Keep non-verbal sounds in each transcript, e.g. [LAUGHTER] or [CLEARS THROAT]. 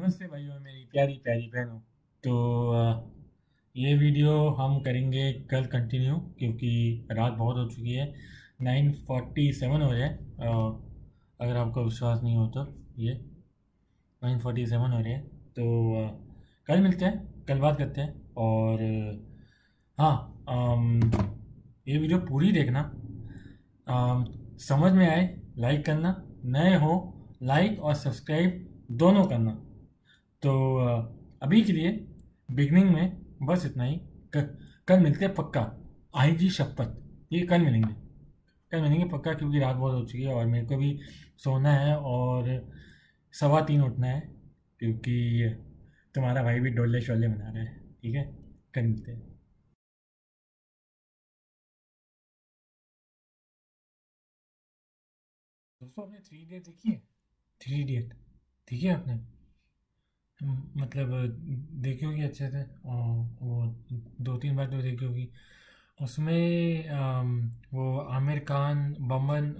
नमस्ते भाइयों मेरी प्यारी प्यारी बहनों तो ये वीडियो हम करेंगे कल कंटिन्यू क्योंकि रात बहुत हो चुकी है नाइन फोर्टी सेवन हो जाए अगर आपको विश्वास नहीं हो तो ये नाइन फोर्टी सेवन हो रहे हैं तो कल मिलते हैं कल बात करते हैं और हाँ ये वीडियो पूरी देखना समझ में आए लाइक करना नए हो लाइक और सब्सक्राइब दोनों करना तो अभी के लिए बिगनिंग में बस इतना ही कल मिलते हैं पक्का आई जी शपथ ये कल मिलेंगे कल मिलेंगे पक्का क्योंकि रात बहुत हो चुकी है और मेरे को भी सोना है और सवा तीन उठना है क्योंकि तुम्हारा भाई भी डोले शोले बना रहा है ठीक है कल मिलते हैं दोस्तों आपने थ्री इडियट देखी है थ्री इडियट देखी है आपने मतलब देखी होगी अच्छे से वो दो तीन बार तो देखी होगी उसमें वो आमिर खान बमन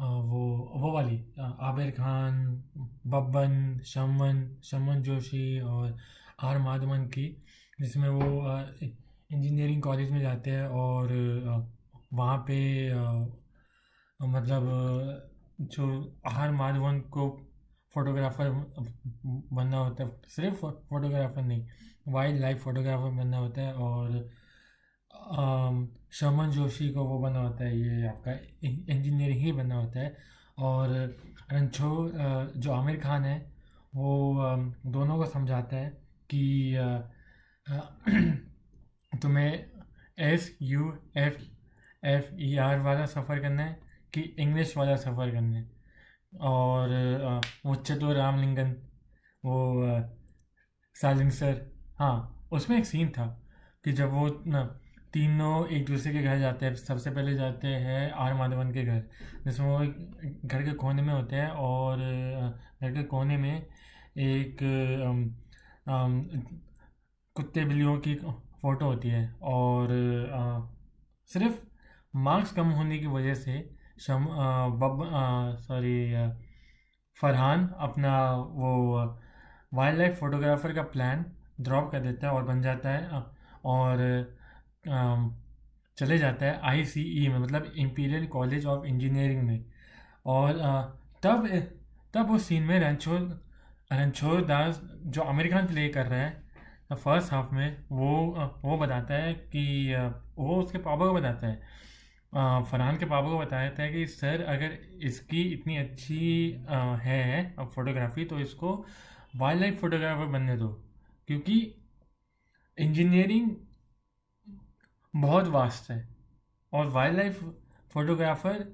वो वो वाली आमिर खान बब्बन शमन शमन जोशी और आर माधवन की जिसमें वो इंजीनियरिंग कॉलेज में जाते हैं और वहाँ पे मतलब जो आर माधवन को फोटोग्राफर बनना होता है सिर्फ फोटोग्राफर नहीं वाइल्ड लाइफ फोटोग्राफर बनना होता है और शमन जोशी को वो बना होता है ये आपका इंजीनियर ही बना होता है और रंछो जो आमिर खान है वो दोनों को समझाता है कि [CLEARS THROAT] तुम्हें S U F F E R वाला सफ़र करना है कि इंग्लिश वाला सफ़र करना है और वो चतुर रामलिंगन वो सालिंग सर हाँ उसमें एक सीन था कि जब वो ना तीनों एक दूसरे के घर जाते हैं सबसे पहले जाते हैं आर माधवन के घर जिसमें वो घर के कोने में होते हैं और घर के कोने में एक कुत्ते बिल्लियों की फ़ोटो होती है और आ, सिर्फ मार्क्स कम होने की वजह से शम सॉरी फरहान अपना वो वाइल्ड लाइफ फोटोग्राफर का प्लान ड्रॉप कर देता है और बन जाता है और चले जाता है ई e में मतलब इम्पीरियल कॉलेज ऑफ इंजीनियरिंग में और तब तब उस सीन में रनछोर रणछोर दास जो आमिर खान प्ले कर रहा है फर्स्ट हाफ में वो वो बताता है कि वो उसके पापा को बताता है फरहान के पापा को बताया था कि सर अगर इसकी इतनी अच्छी है अब फोटोग्राफी तो इसको वाइल्ड लाइफ फोटोग्राफर बनने दो क्योंकि इंजीनियरिंग बहुत वास्ट है और वाइल्ड लाइफ फोटोग्राफर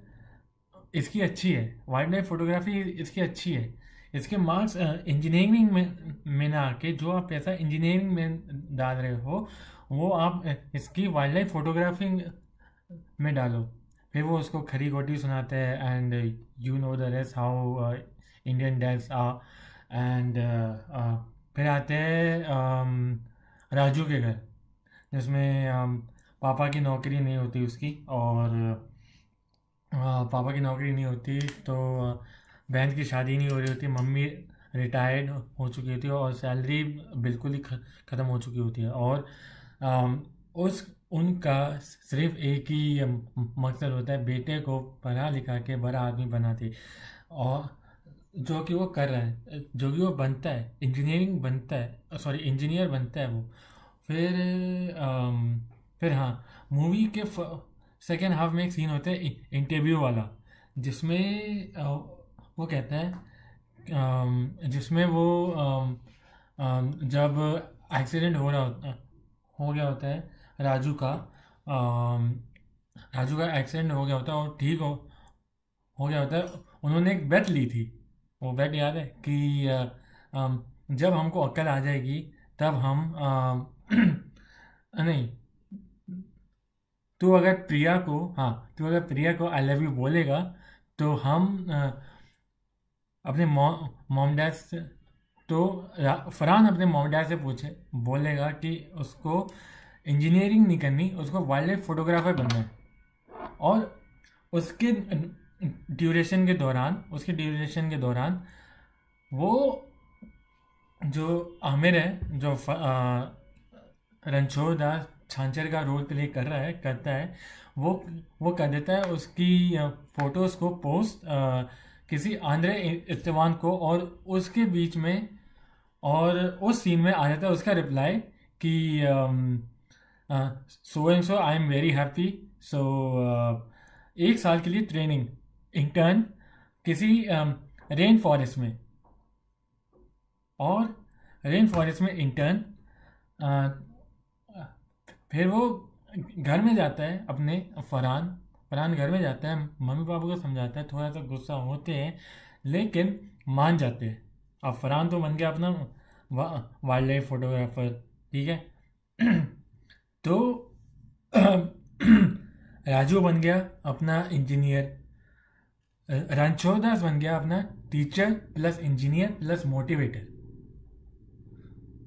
इसकी अच्छी है वाइल्ड लाइफ फोटोग्राफी इसकी अच्छी है इसके मार्क्स इंजीनियरिंग में में ना आके जो आप पैसा इंजीनियरिंग में डाल रहे हो वो आप इसकी वाइल्ड लाइफ फोटोग्राफी में डालो फिर वो उसको खरी गोटी सुनाते हैं and you know the rest how Indian devs आ एंड फिर आते हैं um, राजू के घर जिसमें um, पापा की नौकरी नहीं होती उसकी और uh, पापा की नौकरी नहीं होती तो uh, बहन की शादी नहीं हो रही होती मम्मी रिटायर्ड हो चुकी होती है और सैलरी बिल्कुल ही ख़त्म हो चुकी होती है और um, उस उनका सिर्फ एक ही मकसद होता है बेटे को पढ़ा लिखा के बड़ा आदमी बनाते और जो कि वो कर रहा है जो कि वो बनता है इंजीनियरिंग बनता है सॉरी इंजीनियर बनता है वो फिर आ, फिर हाँ मूवी के सेकेंड हाफ में एक सीन होता है इंटरव्यू वाला जिसमें आ, वो कहता है जिसमें वो आ, जब एक्सीडेंट हो रहा हो गया होता है राजू का राजू का एक्सीडेंट हो गया होता है और ठीक हो हो गया होता उन्होंने एक बेट ली थी वो बेट याद है कि जब हमको अक्ल आ जाएगी तब हम [CLEARS THROAT] नहीं तू अगर प्रिया को हाँ तू अगर प्रिया को आई लव यू बोलेगा तो हम अपने मॉम डैड से तो फरहान अपने मॉम डैड से पूछे बोलेगा कि उसको इंजीनियरिंग नहीं करनी उसको वाइल्ड लाइफ फोटोग्राफर बनना है और उसके ड्यूरेशन के दौरान उसके ड्यूरेशन के दौरान वो जो आमिर है जो रनछोड़ दास छांचर का रोल प्ले कर रहा है करता है वो वो कर देता है उसकी फ़ोटोज़ को पोस्ट आ, किसी आंध्रे इस्तेवान को और उसके बीच में और उस सीन में आ जाता है उसका रिप्लाई कि so and so I am very happy so एक साल के लिए ट्रेनिंग इंटर्न किसी रेन uh, फॉरेस्ट में और रेन फॉरेस्ट में इंटर्न uh, फिर वो घर में जाता है अपने फरहान फरहान घर में जाता है मम्मी पापा को समझाता है थोड़ा सा गुस्सा होते हैं लेकिन मान जाते हैं अब फरहान तो बन गया अपना वाइल्ड लाइफ फोटोग्राफर ठीक है [CLEARS THROAT] तो [CLEARS THROAT] राजू बन गया अपना इंजीनियर रणछोदास बन गया अपना teacher plus engineer plus motivator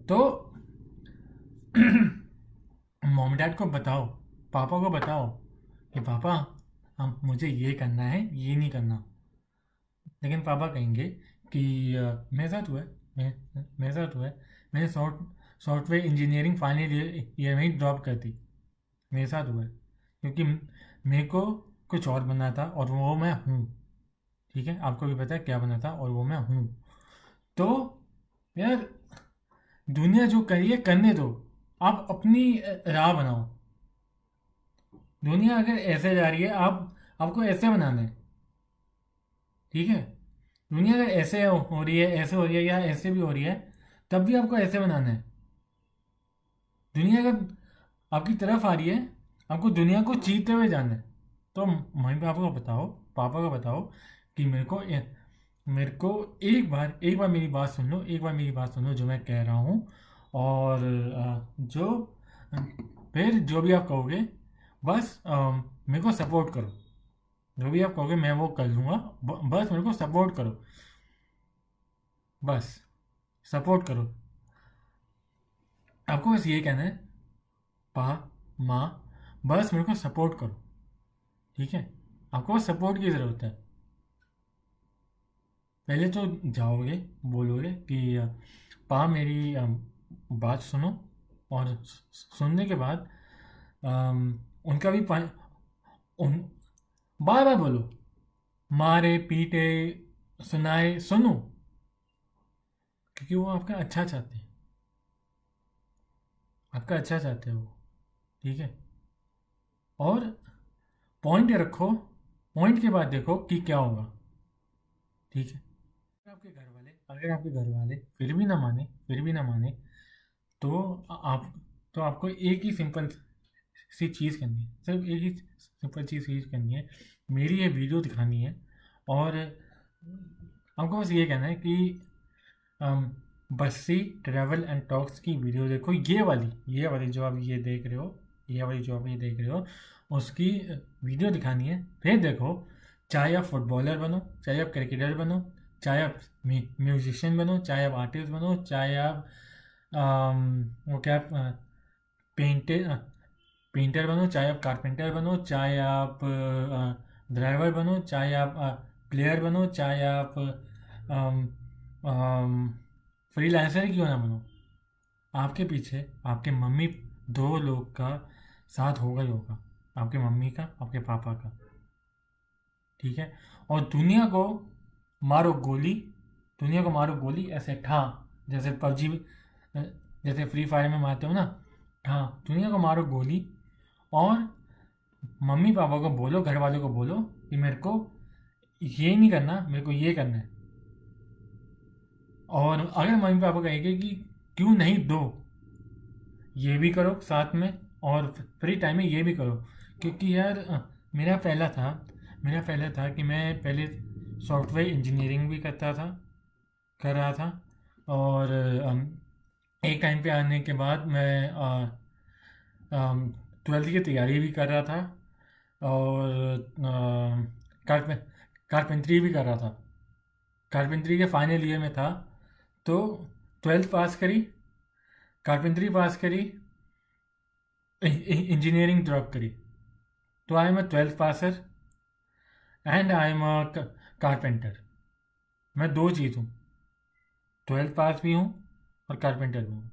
तो मोम [CLEARS THROAT] डैड को बताओ पापा को बताओ कि पापा हम मुझे ये करना है ये नहीं करना लेकिन पापा कहेंगे कि मेरे साथ हुआ है मेरे साथ हुआ है मैंने सौ सॉफ्टवेयर इंजीनियरिंग फाइनल ईयर में ही ड्रॉप कर दी मेरे साथ हुआ क्योंकि मेरे को कुछ और बनना था और वो मैं हूँ ठीक है आपको भी पता है क्या बना था और वो मैं हूँ तो यार दुनिया जो करी है करने दो आप अपनी राह बनाओ दुनिया अगर ऐसे जा रही है आप आपको ऐसे बनाना है ठीक है दुनिया अगर ऐसे हो रही है ऐसे हो रही है या ऐसे भी हो रही है तब भी आपको ऐसे बनाना है दुनिया अगर आपकी तरफ आ रही है आपको दुनिया को जीते हुए जाना है तो मम्मी पापा को बताओ पापा को बताओ कि मेरे को मेरे को एक बार एक बार मेरी बात सुन लो एक बार मेरी बात सुन लो जो मैं कह रहा हूँ और जो फिर जो भी आप कहोगे बस मेरे को सपोर्ट करो जो भी आप कहोगे मैं वो कर लूँगा बस मेरे को सपोर्ट करो बस सपोर्ट करो आपको बस ये कहना है पा माँ बस मेरे को सपोर्ट करो ठीक है आपको बस सपोर्ट की ज़रूरत है पहले तो जाओगे बोलोगे कि पा मेरी बात सुनो और सुनने के बाद उनका भी उन बार बार बोलो मारे पीटे सुनाए सुनो क्योंकि वो आपका अच्छा चाहते हैं आपका अच्छा चाहते हो ठीक है और पॉइंट रखो पॉइंट के बाद देखो कि क्या होगा ठीक है आपके घर वाले अगर आपके घर वाले फिर भी ना माने फिर भी ना माने तो आप तो आपको एक ही सिंपल सी चीज़ करनी है सिर्फ एक ही सिंपल चीज़ चीज़ करनी है मेरी ये वीडियो दिखानी है और आपको बस ये कहना है कि आम, बस्सी ट्रैवल एंड टॉक्स की वीडियो देखो ये वाली ये वाली जो आप ये देख रहे हो ये वाली जो आप ये देख रहे हो उसकी वीडियो दिखानी है फिर देखो चाहे आप फुटबॉलर बनो चाहे आप क्रिकेटर बनो चाहे आप म्यूजिशियन बनो चाहे आप आर्टिस्ट बनो चाहे आप वो क्या पेंटर पेंटर बनो चाहे आप कारपेंटर बनो चाहे आप ड्राइवर बनो चाहे आप प्लेयर बनो चाहे आप फ्रीलांसर क्यों ना बनो आपके पीछे आपके मम्मी दो लोग का साथ होगा ही होगा आपके मम्मी का आपके पापा का ठीक है और दुनिया को मारो गोली दुनिया को मारो गोली ऐसे ठा जैसे पबजी जैसे फ्री फायर में मारते हो ना ठा दुनिया को मारो गोली और मम्मी पापा को बोलो घर वालों को बोलो कि मेरे को ये नहीं करना मेरे को ये करना है और अगर मम्मी पापा कहेंगे कि क्यों नहीं दो ये भी करो साथ में और फ्री टाइम में ये भी करो क्योंकि यार मेरा पहला था मेरा पहला था कि मैं पहले सॉफ्टवेयर इंजीनियरिंग भी करता था कर रहा था और एक टाइम पे आने के बाद मैं ट्वेल्थ की तैयारी भी कर रहा था और कारपेंट्री भी कर रहा था कारपेंट्री के फाइनल ईयर में था तो ट्वेल्थ पास करी कारपेंट्री पास करी इंजीनियरिंग ड्रॉप करी तो I am a twelfth passer and I am a carpenter मैं दो चीज़ हूँ ट्वेल्थ पास भी हूँ और कारपेंटर भी हूँ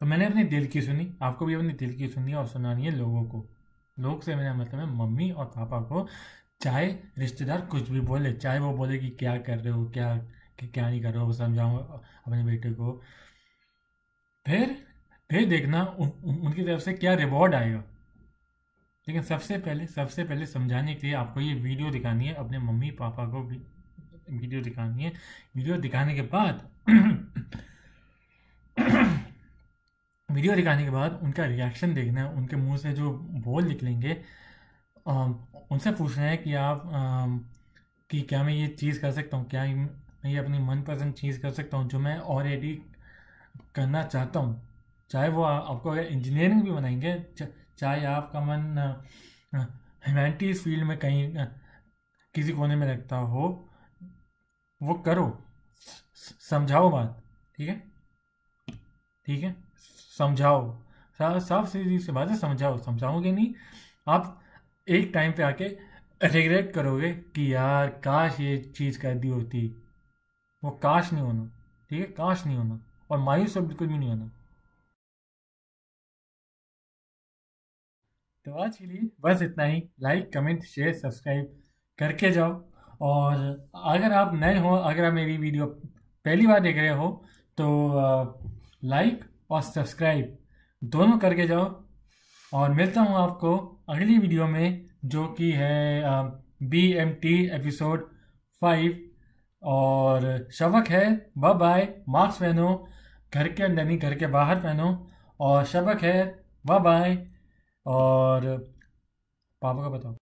तो मैंने अपने दिल की सुनी आपको भी अपने दिल की सुनी और सुनानी है लोगों को लोग से मेरा मतलब है मम्मी और पापा को चाहे रिश्तेदार कुछ भी बोले चाहे वो बोले कि क्या कर रहे हो क्या कि क्या नहीं कर रहा हूँ समझाऊँ अपने बेटे को फिर फिर देखना उन, उन, उनकी तरफ से क्या रिवॉर्ड आएगा लेकिन सबसे पहले सबसे पहले समझाने के लिए आपको ये वीडियो दिखानी है अपने मम्मी पापा को वीडियो दिखानी है वीडियो दिखाने के बाद वीडियो दिखाने के बाद उनका रिएक्शन देखना है उनके मुंह से जो बोल निकलेंगे उनसे पूछना है कि आप आ, कि क्या मैं ये चीज़ कर सकता हूँ क्या मैं ये अपनी मनपसंद चीज़ कर सकता हूँ जो मैं ऑलरेडी करना चाहता हूँ चाहे वो आपको अगर इंजीनियरिंग भी बनाएंगे चाहे आपका मन ह्यूमैनिटीज़ फील्ड में कहीं किसी कोने में लगता हो वो करो समझाओ बात ठीक है ठीक है समझाओ साफ सीधी सी बात है समझाओ समझाओगे नहीं आप एक टाइम पे आके रिग्रेट करोगे कि यार काश ये चीज़ कर दी होती वो काश नहीं होना ठीक है काश नहीं होना और मायूस और बिल्कुल भी नहीं होना तो आज के लिए बस इतना ही लाइक कमेंट शेयर सब्सक्राइब करके जाओ और अगर आप नए हो अगर आप मेरी वीडियो पहली बार देख रहे हो तो लाइक और सब्सक्राइब दोनों करके जाओ और मिलता हूँ आपको अगली वीडियो में जो कि है B M T episode five और शबक है बाय बाय मास्क पहनो घर के अंदर नहीं घर के बाहर पहनो और शबक है बाय बाय और पापा का बताओ